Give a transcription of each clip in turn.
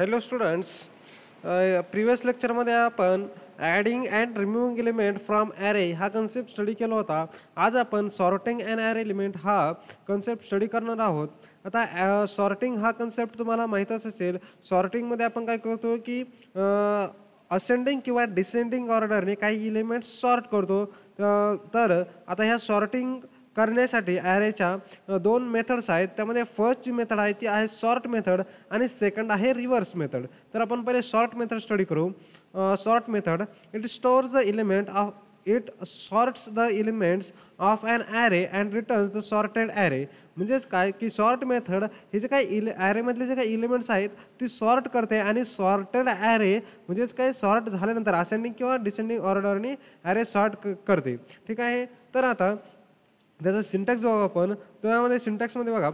Hello students previous लेक्चरमध्ये आपण adding and removing element from array हा कन्सेप्ट स्टडी केला होता आज आपण सॉर्टिंग अँड ॲरे एलिमेंट हा कन्सेप्ट स्टडी करणार आहोत आता सॉर्टिंग uh, हा कन्सेप्ट तुम्हाला माहीतच असेल सॉर्टिंगमध्ये आपण काय करतो की असेंडिंग uh, किंवा डिसेंडिंग ऑर्डरने काही इलिमेंट्स सॉर्ट करतो तर आता ह्या सॉर्टिंग करण्यासाठी ॲरेच्या दोन मेथड्स आहेत त्यामध्ये फर्स्ट जी मेथड आहे ती आहे शॉर्ट मेथड आणि सेकंड आहे रिव्हर्स मेथड तर आपण पहिले शॉर्ट मेथड स्टडी करू sort method it stores the element of it sorts the elements of an array and returns the sorted array म्हणजेच काय की सॉर्ट मेथड हे जे काही इले ॲरेमधले जे काही इलिमेंट्स आहेत ती सॉर्ट करते आणि सॉर्टेड ॲरे म्हणजेच काय सॉर्ट झाल्यानंतर असेंडिंग किंवा डिसेंडिंग ऑर्डरने ॲरे सॉर्ट करते ठीक आहे तर आता त्याचा सिंटॅक्स बघा आपण त्यामध्ये यामध्ये सिंटॅक्समध्ये बघा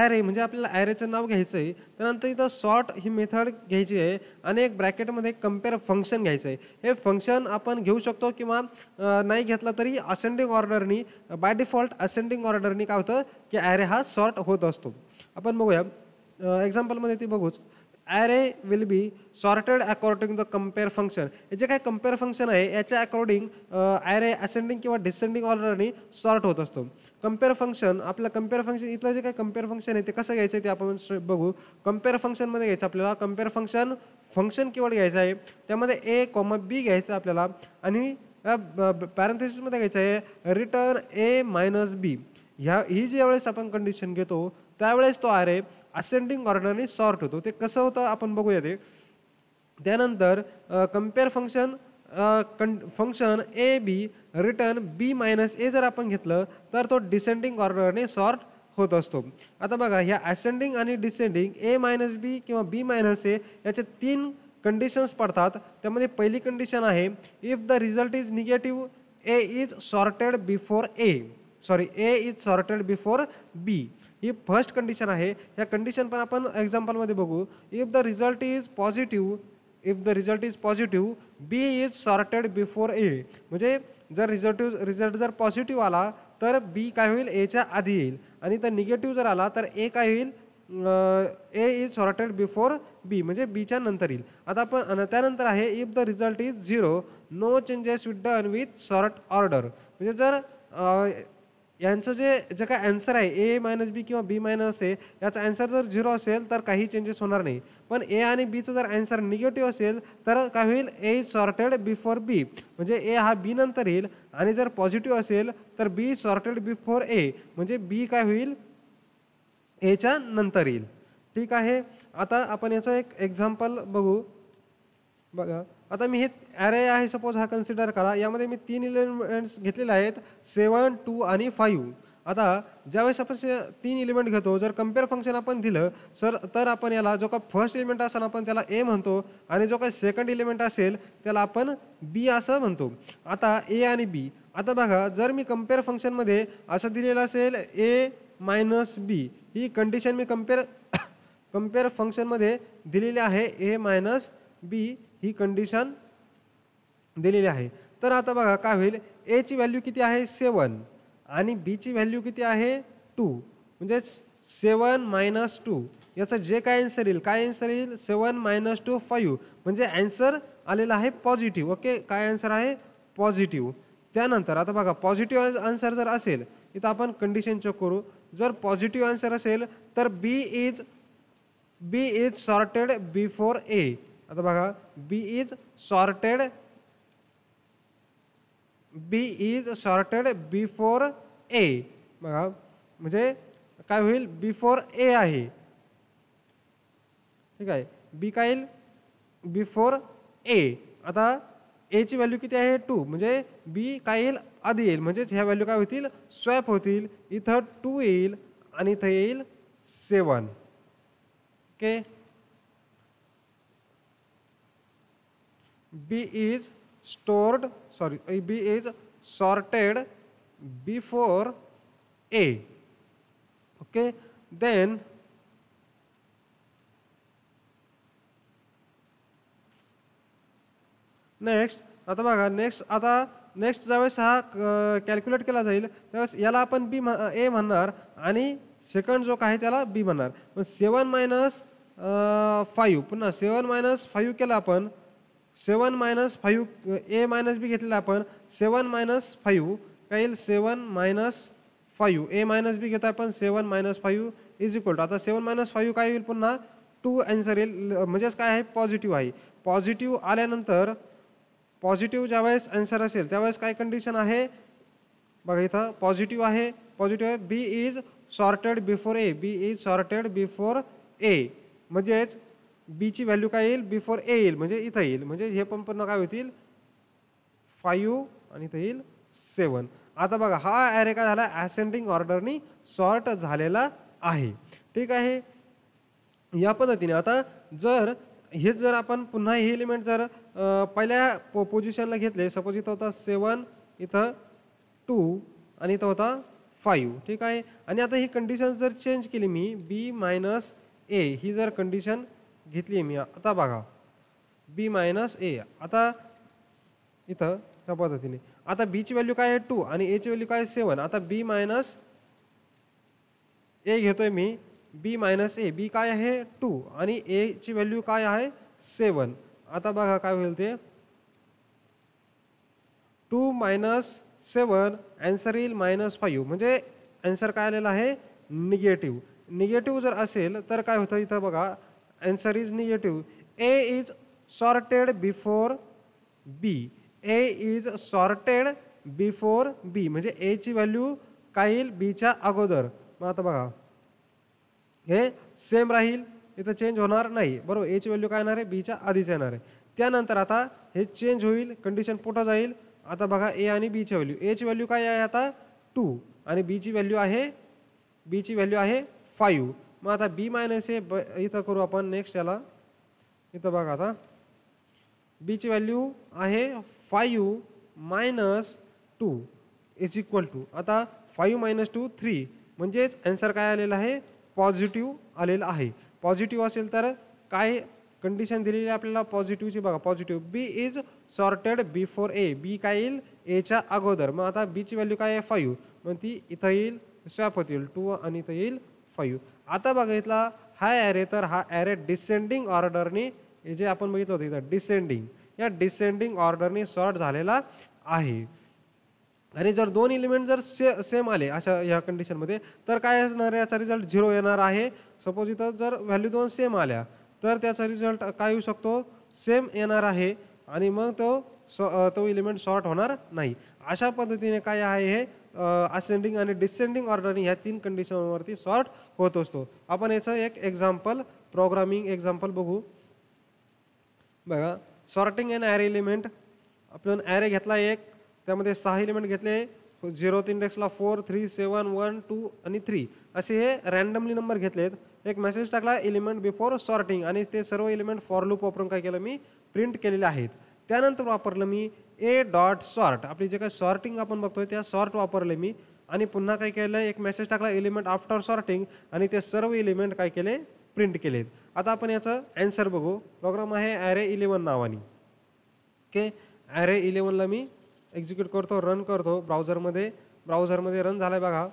ॲरे म्हणजे आपल्याला ॲरेचं नाव घ्यायचं आहे त्यानंतर इथं सॉर्ट ही मेथड घ्यायची आहे आणि एक ब्रॅकेटमध्ये कम्पेअर फंक्शन घ्यायचं आहे हे फंक्शन आपण घेऊ शकतो किंवा नाही घेतलं तरी असेंडिंग ऑर्डरनी बाय डिफॉल्ट असेंडिंग ऑर्डरनी काय होतं की ॲरे हा सॉर्ट होत असतो आपण बघूया एक्झाम्पलमध्ये ती बघूच array will be sorted according the compare function हे जे काय कम्पेअर फंक्शन आहे याच्या अकॉर्डिंग ॲरे असेंडिंग किंवा डिसेंडिंग ऑर्डरने सॉर्ट होत असतो कम्पेअर फंक्शन आपलं कम्पेअर फंक्शन इथलं जे काय कम्पेअर फंक्शन आहे ते कसं घ्यायचं आहे ते आपण बघू कम्पेअर फंक्शनमध्ये घ्यायचं आपल्याला कम्पेअर फंक्शन फंक्शन केवळ घ्यायचं आहे त्यामध्ये ए कॉम बी घ्यायचं आपल्याला आणि पॅरेंथेसिसमध्ये घ्यायचं आहे रिटर्न ए मायनस बी ह्या ही ज्यावेळेस आपण कंडिशन घेतो त्यावेळेस तो आर असेंडिंग ऑर्डरने सॉर्ट होतो ते कसं होतं आपण बघूया ते त्यानंतर कम्पेअर फंक्शन कं function A B return B minus A जर आपण घेतलं तर तो डिसेंडिंग ऑर्डरने सॉर्ट होत असतो आता बघा ह्या असेंडिंग आणि डिसेंडिंग ए मायनस बी किंवा बी मायनस ए याचे तीन कंडिशन्स पडतात त्यामध्ये पहिली कंडिशन आहे if the result is negative A is sorted before A sorry A is sorted before B ही फर्स्ट कंडिशन आहे या कंडिशन पण आपण एक्झाम्पलमध्ये बघू if the result is positive if the result is positive B is sorted before A म्हणजे जर result result जर पॉझिटिव्ह आला तर बी काय होईल एच्या आधी येईल आणि तर निगेटिव्ह जर आला तर ए काय होईल A is sorted before B म्हणजे बीच्या नंतर येईल आता आपण त्यानंतर आहे if the result is zero no changes with done with sort order म्हणजे जर यांचं जे जे काय अँसर आहे ए मायनस बी किंवा बी मायनस ए याचा अँसर जर झिरो असेल तर काही चेंजेस होणार नाही पण ए आणि बीचं जर अँसर निगेटिव्ह असेल तर काय होईल A is sorted before B म्हणजे ए हा बी नंतर येईल आणि जर पॉझिटिव्ह असेल तर बी सॉर्टेड बिफोर ए म्हणजे बी काय होईल एच्या नंतर येईल ठीक आहे आता आपण याचं एक एक्झाम्पल बघू बघा आता मी हे ॲरे आहे सपोज हा कन्सिडर करा यामध्ये मी तीन इलिमेंट्स घेतलेले आहेत सेवन टू आणि फाईव्ह आता ज्यावेळेस आपण तीन इलिमेंट घेतो जर कम्पेअर फंक्शन आपण दिलं सर तर आपण याला जो का फर्स्ट इलिमेंट असेल आपण त्याला ए म्हणतो आणि जो काही सेकंड इलिमेंट असेल त्याला आपण बी असं म्हणतो आता ए आणि बी आता बघा जर मी कम्पेअर फंक्शनमध्ये असं दिलेलं असेल ए मायनस बी ही कंडिशन मी कम्पेअर कम्पेअर फंक्शनमध्ये दिलेली आहे ए मायनस बी ही कंडिशन दिलेली आहे तर आता बघा काय होईल एची व्हॅल्यू किती आहे सेवन आणि बीची व्हॅल्यू किती आहे टू म्हणजेच सेवन मायनस टू याचं जे काय आन्सर येईल काय आन्सर येईल सेवन मायनस टू फाईव्ह म्हणजे अँसर आलेला आहे पॉझिटिव्ह ओके काय आन्सर आहे पॉझिटिव्ह त्यानंतर आता बघा पॉझिटिव्ह आन्सर जर असेल इथं आपण कंडिशन चेक करू जर पॉझिटिव्ह आन्सर असेल तर B is B is sorted before A आता बघा B is sorted B is sorted before A बघा म्हणजे काय होईल बिफोर ए आहे ठीक आहे बी काय येईल बिफोर ए आता एची व्हॅल्यू किती आहे टू म्हणजे बी काय येईल आधी येईल म्हणजेच ह्या व्हॅल्यू काय होतील स्वॅप होतील इथं टू येईल आणि इथं येईल seven okay B is stored sorry B is sorted before A okay then next आता बघा नेक्स्ट आता नेक्स्ट ज्यावेळेस हा कॅल्क्युलेट केला जाईल त्यावेळेस याला आपण बी ए म्हणणार आणि सेकंड जो काय त्याला बी म्हणणार पण सेवन मायनस फाईव्ह पुन्हा सेवन मायनस फाईव्ह केला आपण seven minus five A minus B घेतलेला आपण सेवन मायनस फाईव्ह काय येईल seven minus five A minus B घेतो आपण seven minus five is equal to आता सेवन मायनस फाईव्ह काय येईल पुन्हा टू अँसर येईल म्हणजेच काय आहे पॉझिटिव्ह आहे पॉझिटिव्ह आल्यानंतर पॉझिटिव्ह ज्यावेळेस अँसर असेल त्यावेळेस काय कंडिशन आहे बघा इथं पॉझिटिव्ह आहे पॉझिटिव्ह आहे B is sorted before A B is sorted before A म्हणजेच बीची व्हॅल्यू काय येईल बिफोर ए येईल म्हणजे इथं येईल म्हणजे हे पण पुन्हा काय होतील फायू आणि इथं येईल सेवन आता बघा हा ॲरे काय झाला ॲसेंडिंग ऑर्डरनी सॉर्ट झालेला आहे ठीक आहे या पद्धतीने आता जर हेच जर आपण पुन्हा हे एलिमेंट जर पहिल्या पो पोझिशनला घेतले सपोज इथं होता सेवन इथं टू आणि इथं होता फाईव्ह ठीक आहे आणि आता ही कंडिशन जर चेंज केली मी बी मायनस ए ही जर कंडिशन घेतली मी आता बघा बी मायनस ए आता इथं त्या पद्धतीने आता बीची व्हॅल्यू काय आहे टू आणि एची व्हॅल्यू काय आहे सेवन आता बी मायनस ए घेतोय मी बी मायनस ए बी काय आहे टू आणि एची व्हॅल्यू काय आहे सेवन आता बघा काय होईल ते टू मायनस सेवन अँसर येईल मायनस फाईव्ह म्हणजे अँसर काय आलेला आहे निगेटिव्ह निगेटिव्ह जर असेल तर काय होतं इथं बघा Answer is negative. A is sorted before B. A is sorted before B म्हणजे एची व्हॅल्यू काय येईल बीच्या अगोदर मग आता बघा हे सेम राहील इथं चेंज होणार नाही बरोबर एची व्हॅल्यू काय येणार आहे बीच्या आधीच येणार आहे त्यानंतर आता हे चेंज होईल कंडिशन पुढं जाईल आता बघा ए आणि बीची व्हॅल्यू एची व्हॅल्यू काय आहे आता टू आणि बीची व्हॅल्यू आहे बीची व्हॅल्यू आहे फाईव्ह मग आता बी मायनस ए ब इथं करू आपण नेक्स्ट याला इथं बघा आता बीची व्हॅल्यू आहे five minus two is equal to आता फायू मायनस टू थ्री म्हणजेच ॲन्सर काय आलेला आहे पॉझिटिव्ह आलेला आहे पॉझिटिव्ह असेल तर काय कंडिशन दिलेली आहे आपल्याला पॉझिटिव्हची बघा positive B is sorted before A B काय येईल एच्या अगोदर मग आता बीची व्हॅल्यू काय आहे फायू मग ती इथं येईल स्वॅप होतील टू आणि इथं येईल फायू आता बघितला हा ॲरे तर हा ॲरे डिसेंडिंग ऑर्डरनी जे आपण बघितलं होतं इथं डिसेंडिंग या डिसेंडिंग ऑर्डरनी सॉर्ट झालेला आहे आणि जर दोन एलिमेंट जर से सेम आले अशा ह्या कंडिशनमध्ये तर काय असणार याचा रिझल्ट झिरो येणार आहे सपोज इथं जर व्हॅल्यू दोन सेम आल्या तर त्याचा रिझल्ट काय येऊ शकतो सेम येणार आहे आणि मग तो सॉ तो एलिमेंट सॉर्ट होणार नाही अशा पद्धतीने काय आहे हे असेंडिंग आणि डिसेंडिंग ऑर्डर ह्या तीन कंडिशनवरती सॉर्ट होत असतो आपण याचं एक एक्झाम्पल प्रोग्रामिंग एक्झाम्पल बघू बघा सॉर्टिंग अँड ॲरे एलिमेंट आपण ॲरे घेतला एक त्यामध्ये सहा एलिमेंट घेतले झिरो इंडेक्सला four three seven one two आणि थ्री असे हे रॅन्डमली नंबर घेतलेत एक मेसेज टाकला एलिमेंट बिफोर सॉर्टिंग आणि ते सर्व एलिमेंट फॉर लूप वापरून काय केलं मी प्रिंट केलेले आहेत त्यानंतर वापरलं मी ए डॉट सॉर्ट आपली जे काही सॉर्टिंग आपण बघतोय त्या सॉर्ट वापरले मी आणि पुन्हा काय केलं एक मेसेज टाकला एलिमेंट आफ्टर सॉर्टिंग आणि ते सर्व एलिमेंट काय केले प्रिंट केलेत आता आपण याचं ॲन्सर बघू प्रोग्राम आहे ॲरे इलेवन नावाने ओके ॲरे इलेवनला मी एक्झिक्यूट करतो रन करतो ब्राउझरमध्ये ब्राउझरमध्ये रन झाला आहे बघा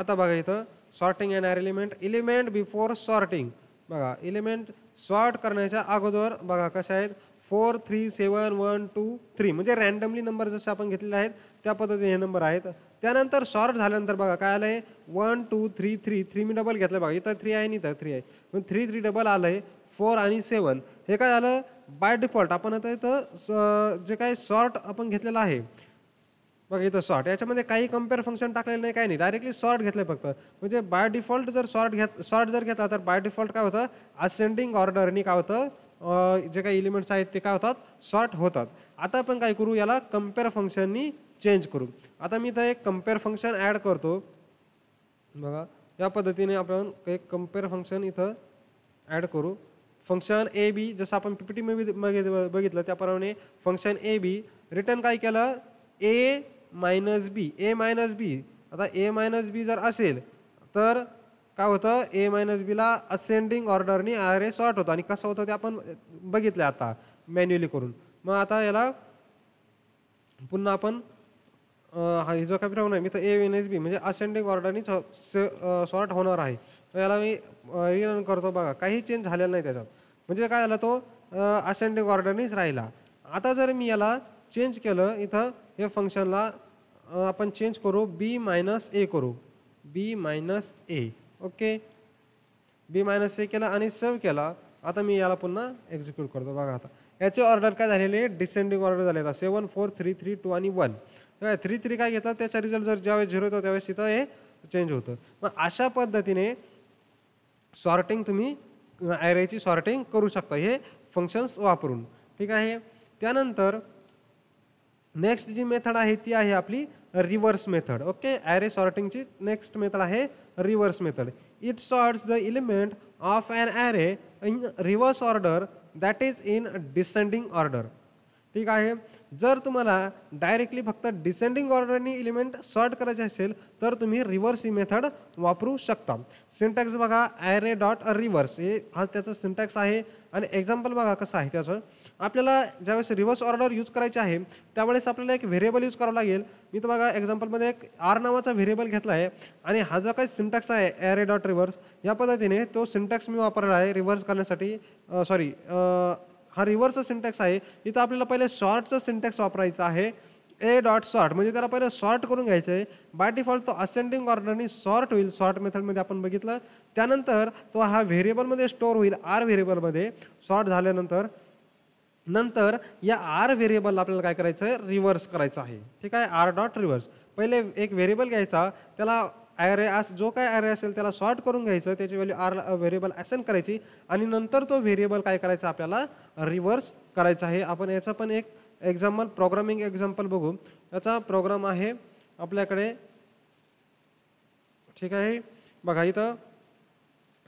आता बघा इथं sorting and array element element before sorting बघा इलिमेंट सॉर्ट करण्याच्या अगोदर बघा कशा आहेत four three seven one two three म्हणजे रॅन्डमली नंबर जसे आपण घेतलेले आहेत त्या पद्धतीने हे नंबर आहेत त्यानंतर सॉर्ट झाल्यानंतर बघा काय आलं आहे one two three three three मी डबल घेतलं बघा इथं थ्री आहे आणि इथं थ्री आहे पण थ्री थ्री डबल आलं आहे फोर आणि सेवन हे काय झालं बाय डिफॉल्ट आपण आता इथं जे काय सॉर्ट आपण घेतलेलं आहे बघा इथं सॉर्ट याच्यामध्ये काही कम्पेअर फंक्शन टाकलेलं नाही काही नाही डायरेक्टली सॉर्ट घेतलं फक्त म्हणजे बाय डिफॉल्ट जर सॉर्ट घेत सॉर्ट जर घेतला तर बाय डिफॉल्ट काय होतं असेंडिंग ऑर्डरनी काय होतं जे काही एलिमेंट्स आहेत ते काय होतात शॉर्ट होतात आता आपण काय करू याला कम्पेअर फंक्शननी चेंज करू आता मी इथं एक कम्पेअर फंक्शन ॲड करतो बघा या पद्धतीने आपण एक कम्पेअर फंक्शन इथं ॲड करू फंक्शन ए बी जसं आपण पी पी टी बघित बघितलं त्याप्रमाणे फंक्शन ए बी रिटर्न काय केलं ए मायनस बी ए मायनस बी आता ए मायनस बी जर असेल तर काय होतं ए मायनस बीला असेंडिंग ऑर्डरनी आर ए सॉर्ट होतं आणि कसं होतं ते आपण बघितलं आता मॅन्युअली करून मग आता याला पुन्हा आपण हा जो काही प्रॉब्लेम आहे मी तर ए एन एस बी म्हणजे असेंडिंग ऑर्डरनी सॉर्ट होणार आहे याला मी रिरन करतो बघा काही चेंज झालेला नाही त्याच्यात म्हणजे काय झालं तो असेंडिंग ऑर्डरनीच राहिला आता जर मी याला चेंज केलं इथं हे फंक्शनला आपण चेंज करू बी मायनस ए करू B minus A okay B minus A केला आणि सेव्ह केला आता मी याला पुन्हा एक्झिक्यूट करतो बघा आता याचे ऑर्डर काय झालेले डिसेंडिंग ऑर्डर झाले आता seven four three three two आणि वन थ्री थ्री काय घेतला त्याचा रिझल्ट जर ज्यावेळेस झिरो होतो त्यावेळेस तिथं हे चेंज होतं मग अशा पद्धतीने सॉर्टिंग तुम्ही ॲरेची सॉर्टिंग करू शकता हे फंक्शन्स वापरून ठीक आहे त्यानंतर नेक्स्ट जी मेथड आहे ती आहे आपली रिव्हर्स मेथड ओके ॲरे सॉर्टिंगची नेक्स्ट मेथड आहे reverse method it sorts the element of an array in reverse order that is in descending order ठीक आहे जर तुम्हाला डायरेक्टली फक्त डिसेंडिंग ऑर्डरनी इलिमेंट सॉर्ट करायचे असेल तर तुम्ही रिव्हर्स ही मेथड वापरू शकता सिंटॅक्स बघा ॲरे डॉट रिव्हर्स हे हा त्याचं सिंटॅक्स आहे आणि एक्झाम्पल बघा कसं आहे त्याचं आपल्याला ज्यावेळेस रिव्हर्स ऑर्डर यूज करायची आहे त्यावेळेस आपल्याला एक व्हेरिएबल यूज करावं लागेल मी बघा एक्झाम्पलमध्ये एक आर नावाचा व्हेरिएबल घेतला आहे आणि हा जो काही सिंटॅक्स आहे एरे डॉट रिव्हर्स या पद्धतीने तो सिंटॅक्स मी वापरला आहे रिव्हर्स करण्यासाठी सॉरी हा रिव्हर्सचा सिंटॅक्स आहे इथं आपल्याला पहिले शॉर्टचा सिंटॅक्स वापरायचा आहे ए डॉट सॉर्ट म्हणजे त्याला पहिले सॉर्ट करून घ्यायचं आहे बाय डिफॉल्ट तो असेंडिंग ऑर्डरनी सॉर्ट होईल सॉर्ट मेथडमध्ये आपण बघितलं त्यानंतर तो हा व्हेरिएबलमध्ये स्टोअर होईल आर व्हेरिएबलमध्ये सॉर्ट झाल्यानंतर नंतर या आर व्हेरिएबलला आपल्याला काय करायचं आहे रिव्हर्स करायचं आहे ठीक आहे आर डॉट रिव्हर्स पहिले एक व्हेरिएबल घ्यायचा त्याला ॲरे आस जो काय ॲरे असेल त्याला सॉर्ट करून घ्यायचं त्याची व्हॅल्यू आर व्हेरिएबल ॲसेन करायची आणि नंतर तो व्हेरिएबल काय करायचा आपल्याला रिव्हर्स करायचा आहे आपण याचा पण एक एक्झाम्पल प्रोग्रामिंग एक्झाम्पल बघू याचा प्रोग्राम आहे आपल्याकडे ठीक आहे बघा इथं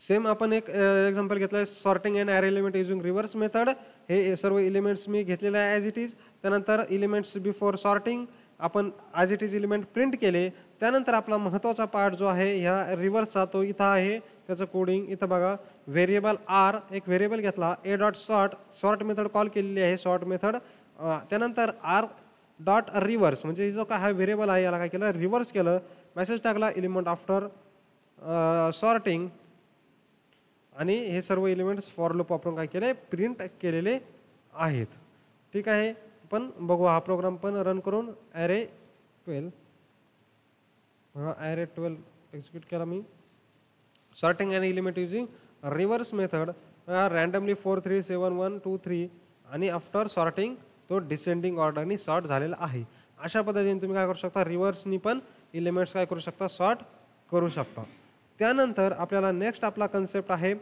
सेम आपण एक एक्झाम्पल घेतलं आहे sorting and array element using reverse method हे सर्व इलिमेंट्स मी घेतलेले आहे ॲज इट इज त्यानंतर इलिमेंट्स बिफोर सॉर्टिंग आपण as it is element print केले त्यानंतर आपला महत्त्वाचा पार्ट जो आहे ह्या रिव्हर्सचा तो इथं आहे त्याचं कोडिंग इथं बघा व्हेरिएबल आर एक व्हेरिएबल घेतला A dot sort sort method call केलेली आहे सॉर्ट मेथड त्यानंतर आर डॉट रिव्हर्स म्हणजे जो काय हा व्हेरिएबल आहे याला काय केलं रिव्हर्स केलं मेसेज टाकला इलिमेंट आफ्टर सॉर्टिंग आणि हे सर्व एलिमेंट्स फॉर लूप वापरून काय केले प्रिंट केलेले आहेत ठीक आहे पण बघू हा प्रोग्राम पण रन करून ॲरे ट्वेल्व हा ॲरे ट्वेल्व एक्झिक्यूट केला मी sorting and element using reverse method randomly four three seven one two three आणि आफ्टर सॉर्टिंग तो डिसेंडिंग ऑर्डरनी सॉर्ट झालेला आहे अशा पद्धतीने तुम्ही काय करू शकता रिव्हर्सनी पण इलिमेंट्स काय करू शकता सॉर्ट करू शकता त्यानंतर आपल्याला नेक्स्ट आपला कन्सेप्ट आहे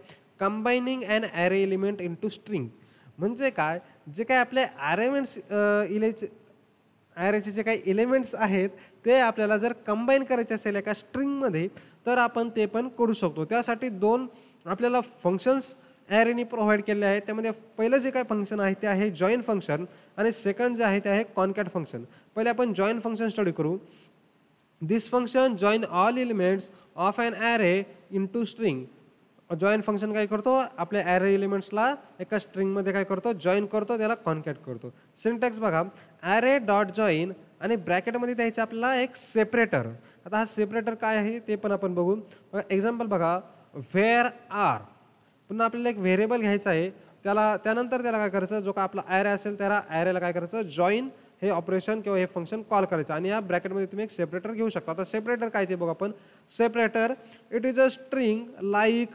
combining and array element into string म्हणजे काय जे काय आपले ॲरेमेंट्स इलेचे ॲरेचे जे काही एलिमेंट्स आहेत ते आपल्याला जर कंबाईन करायचे असेल एका स्ट्रिंगमध्ये तर आपण ते पण करू शकतो त्यासाठी दोन आपल्याला फंक्शन्स ॲरेने प्रोव्हाइड केले आहेत त्यामध्ये पहिलं जे काय फंक्शन आहे ते आहे जॉईन फंक्शन आणि सेकंड जे आहे ते आहे कॉन्कॅट फंक्शन पहिले आपण जॉईन फंक्शन स्टडी करू This function join all elements of an array into string. Join function काय करतो आपल्या ॲरे एलिमेंट्सला एका स्ट्रिंगमध्ये काय करतो जॉईन करतो त्याला कॉन्कॅट करतो सिंटॅक्स बघा ॲरे डॉट जॉईन आणि ब्रॅकेटमध्ये द्यायचं आपल्याला एक सेपरेटर आता हा सेपरेटर काय आहे ते पण आपण बघू एक्झाम्पल बघा व्हेअर आर पुन्हा आपल्याला एक व्हेरिएबल घ्यायचं आहे त्याला त्यानंतर त्याला काय करायचं जो का आपला ॲरे असेल त्याला ॲरेला काय करायचं जॉईन हे ऑपरेशन किंवा हे फंक्शन कॉल करायचं आणि या ब्रॅकेटमध्ये तुम्ही एक सेपरेटर घेऊ शकता आता सेपरेटर काय ते बघा आपण separator it is a string like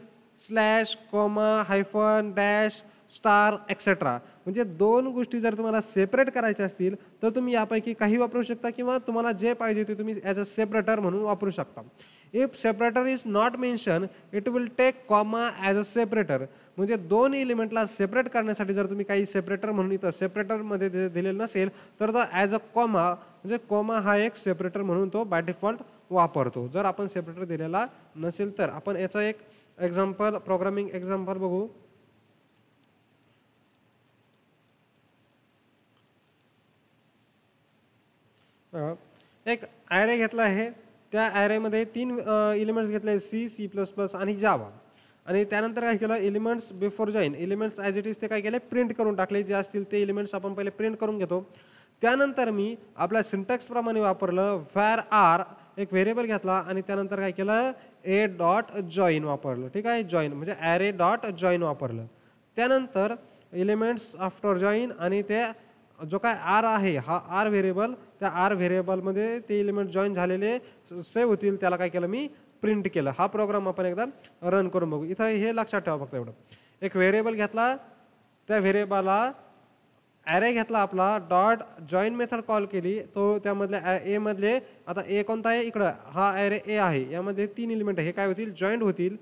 slash comma hyphen dash star etcetera म्हणजे दोन गोष्टी जर तुम्हाला सेपरेट करायच्या असतील तर तुम्ही यापैकी काही वापरू शकता किंवा तुम्हाला जे पाहिजे ते तुम्ही ॲज अ सेपरेटर म्हणून वापरू शकता if separator is not mention it will take comma as a separator म्हणजे दोन एलिमेंटला सेपरेट करण्यासाठी जर तुम्ही काही सेपरेटर म्हणून इथं सेपरेटरमध्ये दिलेलं नसेल तर तो ॲज अ कॉमा म्हणजे कॉमा हा एक सेपरेटर म्हणून तो बाय डिफॉल्ट वापरतो जर आपण सेपरेटर दिलेला नसेल तर आपण याचा एक एक्झाम्पल प्रोग्रामिंग एक्झाम्पल बघू एक ॲरे घेतला आहे त्या ॲरेमध्ये तीन इलिमेंट्स घेतले सी सी प्लस प्लस आणि जावा आणि त्यानंतर काय केलं elements before join elements as it is ते काय केले प्रिंट करून टाकले जे असतील ते एलिमेंट्स आपण पहिले प्रिंट करून घेतो त्यानंतर मी आपल्या सिंटॅक्सप्रमाणे वापरलं व्हॅर आर एक व्हेरिएबल घेतला आणि त्यानंतर काय केलं ए डॉट जॉईन वापरलं ठीक आहे जॉईन म्हणजे ॲरे डॉट जॉईन वापरलं त्यानंतर एलिमेंट्स आफ्टर जॉईन आणि ते जो काय आर आहे हा आर व्हेरिएबल त्या आर व्हेरिएबलमध्ये ते एलिमेंट जॉईन झालेले सेव्ह होतील त्याला काय केलं मी प्रिंट केलं हा प्रोग्राम आपण एकदा रन करून बघू इथं हे लक्षात ठेवा फक्त एवढं एक व्हेरिएबल घेतला त्या व्हेरिएबलला ॲरे घेतला आपला डॉट जॉईन मेथड कॉल केली तो त्यामधल्या ए एमधले आता ए कोणता आहे इकडं हा ॲरे ए आहे यामध्ये तीन एलिमेंट हे काय होतील जॉईंट होतील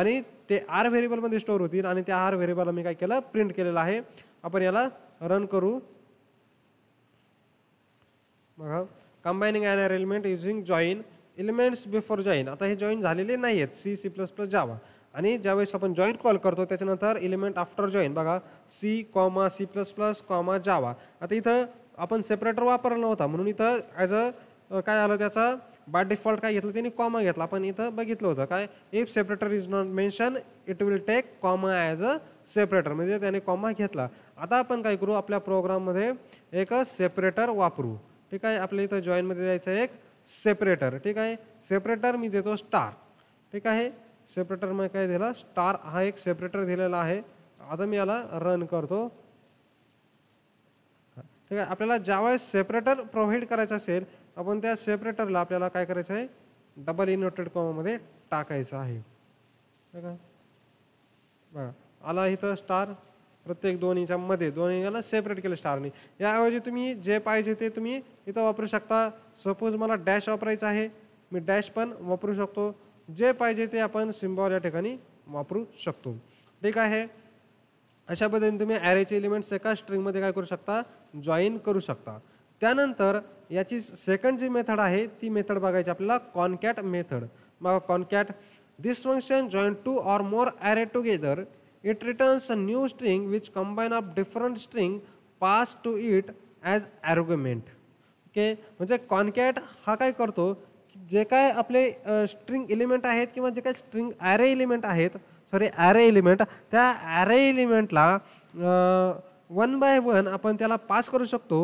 आणि ते आर व्हेरिएबलमध्ये स्टोअर होतील आणि त्या आर व्हेरिएबलला मी काय केलं प्रिंट केलेलं आहे आपण याला रन करू बघा combining an element using join elements before join आता हे जॉईन झालेले नाही आहेत C C plus plus Java आणि ज्यावेळेस आपण जॉईन कॉल करतो त्याच्यानंतर एलिमेंट आफ्टर जॉईन बघा C comma C plus plus comma Java आता इथं आपण सेपरेटर वापरला नव्हता म्हणून इथं ॲज अ काय आलं त्याचा बाय डिफॉल्ट काय घेतलं त्यांनी कॉमा घेतला आपण इथं बघितलं होतं काय if separator is not mention it will take comma as a separator म्हणजे त्याने कॉमा घेतला आता आपण काय करू आपल्या प्रोग्राममध्ये एक सेपरेटर वापरू ठीक आहे आपल्या इथं जॉईनमध्ये जायचं एक सेपरेटर ठीक आहे सेपरेटर मी देतो स्टार ठीक आहे सेपरेटर मी काय दिला स्टार हा एक सेपरेटर दिलेला आहे आता मी याला रन करतो ठीक आहे आपल्याला ज्यावेळेस सेपरेटर प्रोव्हाइड करायचं असेल आपण त्या सेपरेटरला आपल्याला काय करायचं आहे डबल इन्व्हर्टेड कॉमामध्ये टाकायचं आहे ठीक आहे बघा आला इथं स्टार प्रत्येक दोन्हीच्या मध्ये दोन याला सेपरेट केलं स्टारने याऐवजी तुम्ही जे पाहिजे ते तुम्ही इथं वापरू शकता सपोज मला डॅश वापरायचं आहे मी डॅश पण वापरू शकतो जे पाहिजे ते आपण सिम्बॉल या ठिकाणी वापरू शकतो ठीक आहे अशा पद्धतीने तुम्ही ॲरेचे एलिमेंट्स एका स्ट्रिंगमध्ये काय करू शकता जॉईन करू शकता त्यानंतर याची सेकंड जी मेथड आहे ती मेथड बघायची आपल्याला कॉनकॅट मेथड मग concat this function join two or more array together it returns a new string which combine of different string pass to it as argument okay म्हणजे कॉनकॅट हा काय करतो की जे काय आपले स्ट्रिंग एलिमेंट आहेत किंवा जे काय स्ट्रिंग ॲरे एलिमेंट आहेत सॉरी ॲरे एलिमेंट त्या ॲरे एलिमेंटला वन बाय वन आपण त्याला पास करू शकतो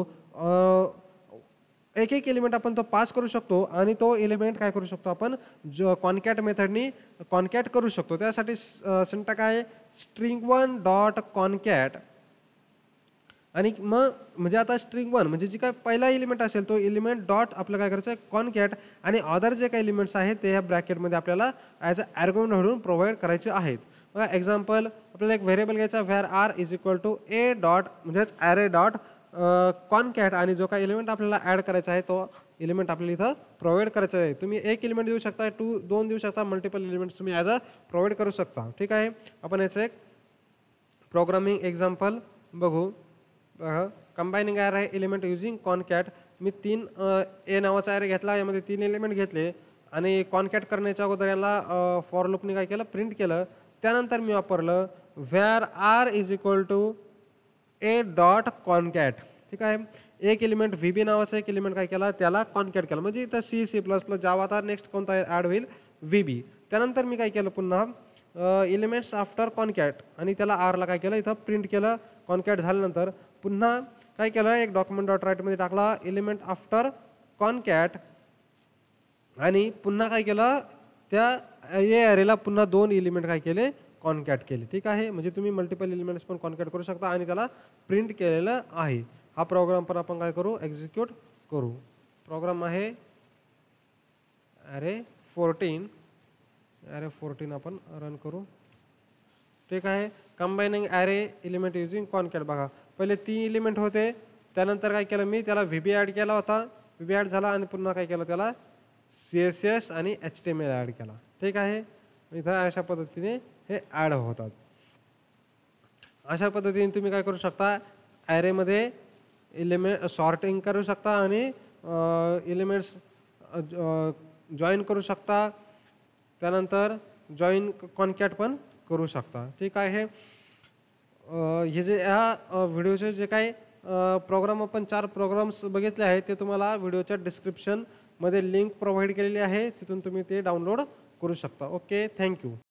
एक एक एलिमेंट आपण तो पास करू शकतो आणि तो एलिमेंट काय करू शकतो आपण जो कॉनकॅट मेथडनी कॉनकॅट करू शकतो त्यासाठी सिंटॅक्स काय स्ट्रिंग वन डॉट कॉनकॅट आणि मग म्हणजे आता स्ट्रिंग वन म्हणजे जी काय पहिला एलिमेंट असेल तो एलिमेंट डॉट आपलं काय करायचं कॉनकॅट आणि अदर जे काही एलिमेंट्स आहेत ते ह्या ब्रॅकेटमध्ये आपल्याला ॲज अ ॲर्ग्युमेंट म्हणून प्रोव्हाइड करायचे आहेत मग एक्झाम्पल आपल्याला एक व्हेरिएबल घ्यायचा var R is equal to A dot म्हणजेच ॲरे डॉट कॉनकॅट आणि जो काय एलिमेंट आपल्याला ॲड करायचा आहे तो एलिमेंट आपल्याला इथं प्रोव्हाइड करायचा आहे तुम्ही एक एलिमेंट देऊ शकता टू दोन देऊ शकता मल्टिपल एलिमेंट्स तुम्ही ॲज अ प्रोव्हाइड करू शकता ठीक आहे आपण याचं एक प्रोग्रामिंग एक्झाम्पल बघू कंबाईनिंग ॲर आहे एलिमेंट यूजिंग कॉनकॅट मी तीन ए नावाचा एर घेतला यामध्ये तीन एलिमेंट घेतले आणि कॉनकॅट करण्याच्या अगोदर याला फॉर ने काय केलं प्रिंट केलं त्यानंतर मी वापरलं var R is equal to A dot concat ठीक आहे एक एलिमेंट व्ही बी नावाचा एक एलिमेंट काय केला त्याला कॉनकॅट केला म्हणजे इथं C C plus plus Java आता नेक्स्ट कोणता ॲड होईल व्ही बी त्यानंतर मी काय केलं पुन्हा एलिमेंट्स आफ्टर कॉनकॅट आणि त्याला आरला काय केलं इथं प्रिंट केलं कॉनकॅट झाल्यानंतर पुन्हा काय केलं एक डॉक्युमेंट डॉट राईटमध्ये टाकला एलिमेंट आफ्टर कॉनकॅट आणि पुन्हा काय केलं त्या ए अरेला पुन्हा दोन एलिमेंट काय केले कॉनकॅट केले ठीक आहे म्हणजे तुम्ही मल्टिपल एलिमेंट्स पण कॉनकॅट करू शकता आणि त्याला प्रिंट केलेलं आहे हा प्रोग्राम पण आपण काय करू एक्झिक्यूट करू प्रोग्राम आहे अरे फोर्टीन अरे फोर्टीन आपण रन करू ठीक आहे combining array element using concat बघा पहिले तीन एलिमेंट होते त्यानंतर काय केलं मी त्याला व्ही बी ॲड केला होता व्ही बी ॲड झाला आणि पुन्हा काय केलं त्याला सी एस एस आणि H T M L add केला ठीक आहे इथं अशा पद्धतीने हे ॲड होतात अशा पद्धतीने तुम्ही काय करू शकता ॲरेमध्ये इलिमे सॉर्टिंग करू शकता आणि इलिमेंट्स जॉईन करू शकता त्यानंतर जॉईन कॉन्कॅट पण करू शकता ठीक आहे हे जे ह्या व्हिडिओचे जे काही प्रोग्राम आपण चार प्रोग्राम्स बघितले आहेत ते तुम्हाला व्हिडिओच्या डिस्क्रिप्शनमध्ये लिंक प्रोव्हाइड केलेली आहे तिथून तुम्ही ते डाउनलोड करू शकता ओके थँक्यू